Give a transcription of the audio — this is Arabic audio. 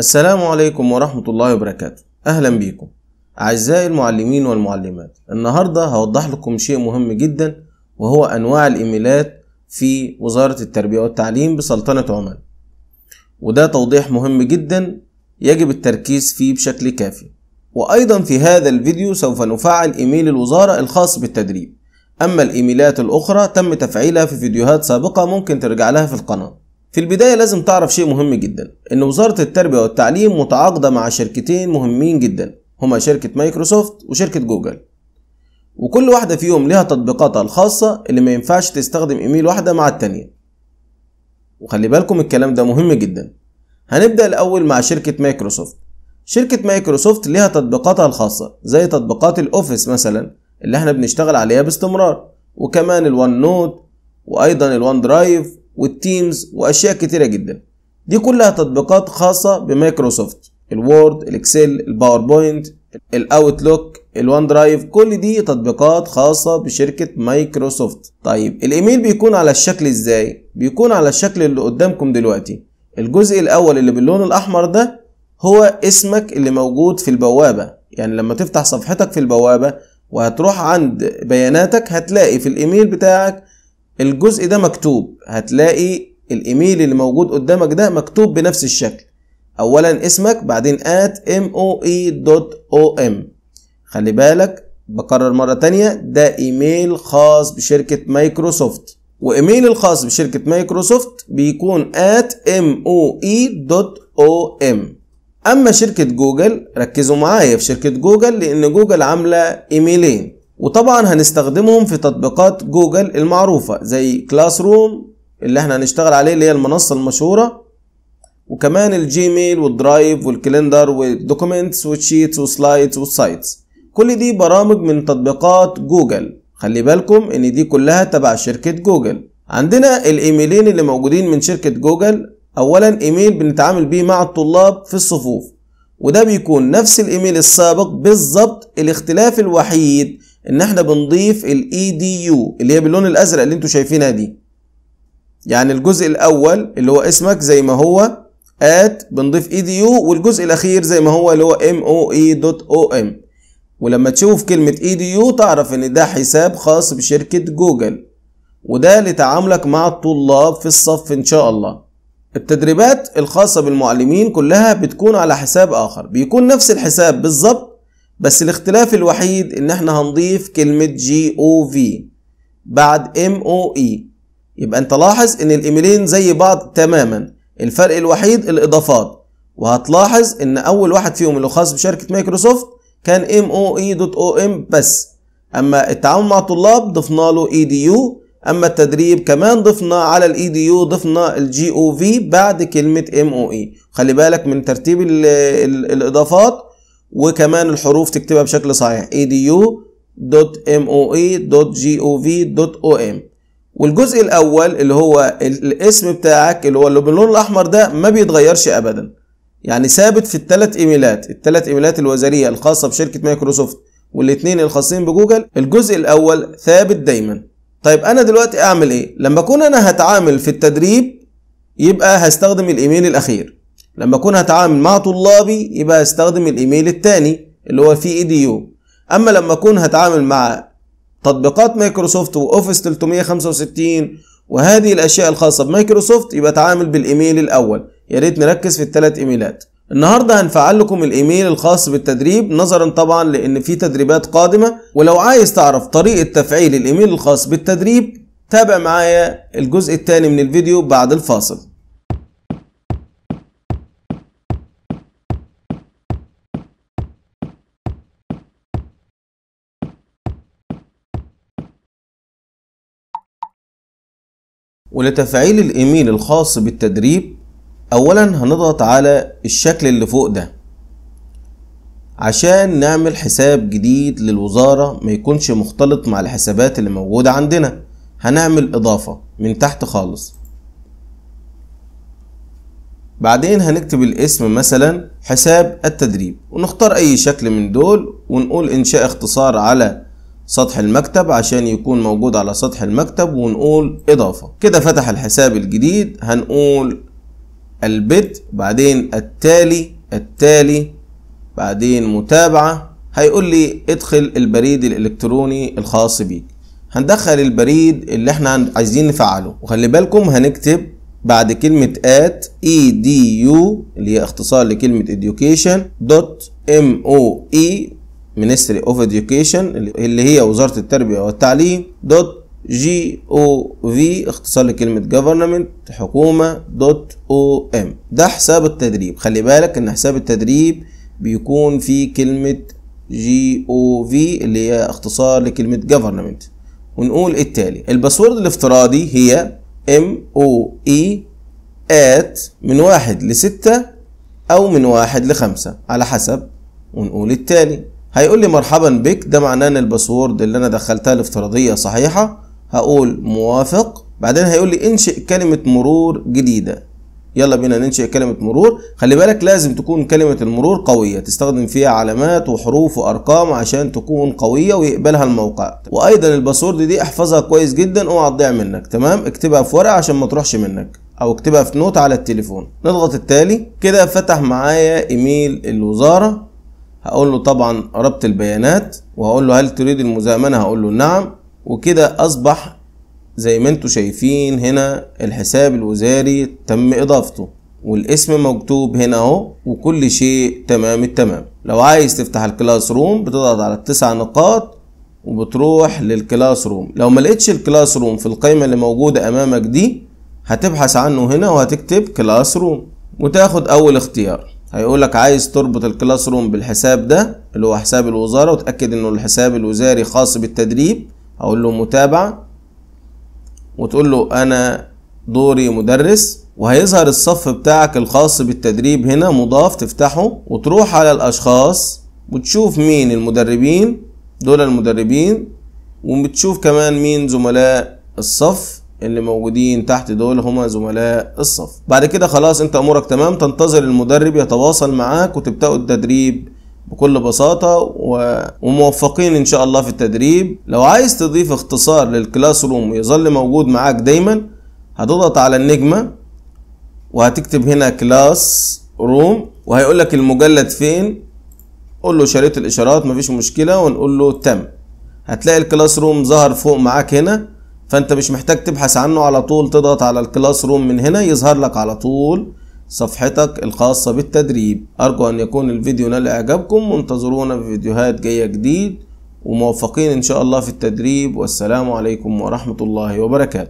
السلام عليكم ورحمة الله وبركاته أهلا بيكم أعزائي المعلمين والمعلمات النهاردة هوضح لكم شيء مهم جدا وهو أنواع الإيميلات في وزارة التربية والتعليم بسلطنة عمان وده توضيح مهم جدا يجب التركيز فيه بشكل كافي وأيضا في هذا الفيديو سوف نفعل إيميل الوزارة الخاص بالتدريب أما الإيميلات الأخرى تم تفعيلها في فيديوهات سابقة ممكن ترجع لها في القناة في البداية لازم تعرف شيء مهم جدا ان وزارة التربية والتعليم متعاقدة مع شركتين مهمين جدا هما شركة مايكروسوفت وشركة جوجل وكل واحدة فيهم ليها تطبيقاتها الخاصة اللي ما ينفعش تستخدم ايميل واحدة مع التانية وخلي بالكم الكلام ده مهم جدا هنبدأ الأول مع شركة مايكروسوفت شركة مايكروسوفت ليها تطبيقاتها الخاصة زي تطبيقات الأوفيس مثلا اللي احنا بنشتغل عليها باستمرار وكمان الون نوت وأيضا الون درايف والتيمز واشياء كتيره جدا دي كلها تطبيقات خاصه بمايكروسوفت الوورد الاكسل الباوربوينت الاوتلوك الوان درايف كل دي تطبيقات خاصة بشركة مايكروسوفت طيب الايميل بيكون على الشكل ازاي بيكون على الشكل اللي قدامكم دلوقتي الجزء الاول اللي باللون الاحمر ده هو اسمك اللي موجود في البوابة يعني لما تفتح صفحتك في البوابة وهتروح عند بياناتك هتلاقي في الايميل بتاعك الجزء ده مكتوب هتلاقي الايميل اللي موجود قدامك ده مكتوب بنفس الشكل اولا اسمك بعدين at moe.om خلي بالك بكرر مرة تانية ده ايميل خاص بشركة مايكروسوفت وايميل الخاص بشركة مايكروسوفت بيكون at moe.om اما شركة جوجل ركزوا معايا في شركة جوجل لان جوجل عاملة ايميلين وطبعا هنستخدمهم في تطبيقات جوجل المعروفة زي كلاس روم اللي احنا هنشتغل عليه اللي هي المنصة المشهورة وكمان الجيميل والدرايف والكالندر والدوكومنتس والشيتس والسلايدز والسايتس كل دي برامج من تطبيقات جوجل خلي بالكم ان دي كلها تبع شركة جوجل عندنا الايميلين اللي موجودين من شركة جوجل اولا ايميل بنتعامل بيه مع الطلاب في الصفوف وده بيكون نفس الايميل السابق بالظبط الاختلاف الوحيد ان احنا بنضيف الاي دي e يو اللي هي باللون الازرق اللي انتوا شايفينها دي يعني الجزء الاول اللي هو اسمك زي ما هو ات بنضيف اي دي يو والجزء الاخير زي ما هو اللي هو ام او اي دوت او ام ولما تشوف كلمة اي دي يو تعرف ان ده حساب خاص بشركة جوجل وده لتعاملك مع الطلاب في الصف ان شاء الله التدريبات الخاصة بالمعلمين كلها بتكون على حساب اخر بيكون نفس الحساب بالظبط بس الاختلاف الوحيد ان احنا هنضيف كلمة جي او في بعد ام او اي يبقى انت لاحظ ان الايميلين زي بعض تماما الفرق الوحيد الاضافات وهتلاحظ ان اول واحد فيهم اللي خاص بشركة مايكروسوفت كان ام او اي دوت او ام بس اما التعاون مع الطلاب ضفنا له اي دي يو اما التدريب كمان ضفنا على الاي دي e يو ضفنا الجي او في بعد كلمة ام او اي خلي بالك من ترتيب ال ال الاضافات وكمان الحروف تكتبها بشكل صحيح edu.moe.gov.om e والجزء الاول اللي هو الاسم بتاعك اللي هو اللي باللون الاحمر ده ما بيتغيرش ابدا يعني ثابت في الثلاث ايميلات الثلاث ايميلات الوزاريه الخاصه بشركه مايكروسوفت والاثنين الخاصين بجوجل الجزء الاول ثابت دايما طيب انا دلوقتي اعمل ايه لما اكون انا هتعامل في التدريب يبقى هستخدم الايميل الاخير لما اكون هتعامل مع طلابي يبقى هستخدم الايميل الثاني اللي هو في اي دي يو اما لما اكون هتعامل مع تطبيقات مايكروسوفت واوفيس 365 وهذه الاشياء الخاصه بمايكروسوفت يبقى اتعامل بالايميل الاول يا ريت نركز في الثلاث ايميلات النهارده هنفعل لكم الايميل الخاص بالتدريب نظرا طبعا لان في تدريبات قادمه ولو عايز تعرف طريقه تفعيل الايميل الخاص بالتدريب تابع معايا الجزء الثاني من الفيديو بعد الفاصل ولتفعيل الايميل الخاص بالتدريب اولا هنضغط على الشكل اللي فوق ده عشان نعمل حساب جديد للوزارة ما يكونش مختلط مع الحسابات اللي موجودة عندنا هنعمل اضافة من تحت خالص بعدين هنكتب الاسم مثلا حساب التدريب ونختار اي شكل من دول ونقول انشاء اختصار على سطح المكتب عشان يكون موجود على سطح المكتب ونقول إضافة كده فتح الحساب الجديد هنقول البت بعدين التالي التالي بعدين متابعة هيقول لي ادخل البريد الإلكتروني الخاص بيك هندخل البريد اللي احنا عايزين نفعله وخلي بالكم هنكتب بعد كلمة at edu اللي هي اختصار لكلمة education دوت moe ministry of education اللي هي وزارة التربية والتعليم دوت جي او في اختصار لكلمة government حكومة دوت او ام ده حساب التدريب خلي بالك ان حساب التدريب بيكون فيه كلمة جي او في اللي هي اختصار لكلمة government ونقول إيه التالي الباسورد الافتراضي هي ام او اي ات من واحد لستة او من واحد لخمسة على حسب ونقول التالي هيقول لي مرحبا بك ده معناه ان الباسورد اللي انا دخلتها الافتراضيه صحيحه هقول موافق بعدين هيقول لي انشئ كلمه مرور جديده يلا بينا ننشئ كلمه مرور خلي بالك لازم تكون كلمه المرور قويه تستخدم فيها علامات وحروف وارقام عشان تكون قويه ويقبلها الموقع وايضا الباسورد دي احفظها كويس جدا اوعى تضيع منك تمام اكتبها في ورقه عشان ما تروحش منك او اكتبها في نوت على التليفون نضغط التالي كده فتح معايا ايميل الوزاره هقول له طبعا ربط البيانات وهقول له هل تريد المزامنة هقول له نعم وكده اصبح زي ما انتم شايفين هنا الحساب الوزاري تم اضافته والاسم مكتوب هنا اهو وكل شيء تمام التمام لو عايز تفتح الكلاس روم بتضغط على التسع نقاط وبتروح للكلاس روم لو ما لقيتش الكلاس روم في القائمه اللي موجوده امامك دي هتبحث عنه هنا وهتكتب كلاس روم وتاخد اول اختيار هيقول لك عايز تربط الكلاس روم بالحساب ده اللي هو حساب الوزاره وتاكد انه الحساب الوزاري خاص بالتدريب اقول له متابعه وتقول له انا دوري مدرس وهيظهر الصف بتاعك الخاص بالتدريب هنا مضاف تفتحه وتروح على الاشخاص وتشوف مين المدربين دول المدربين وبتشوف كمان مين زملاء الصف اللي موجودين تحت دول هما زملاء الصف بعد كده خلاص انت امورك تمام تنتظر المدرب يتواصل معاك وتبداوا التدريب بكل بساطة وموفقين إن شاء الله في التدريب لو عايز تضيف اختصار للكلاس روم ويظل موجود معاك دايما هتضغط على النجمة وهتكتب هنا كلاس روم وهيقول لك المجلد فين قول له شريط الإشارات مفيش مشكلة ونقول له تم هتلاقي الكلاس روم ظهر فوق معاك هنا فانت مش محتاج تبحث عنه على طول تضغط على الكلاس روم من هنا يظهر لك على طول صفحتك الخاصة بالتدريب أرجو أن يكون الفيديو نال إعجابكم وانتظرونا في فيديوهات جاية جديد وموفقين إن شاء الله في التدريب والسلام عليكم ورحمة الله وبركاته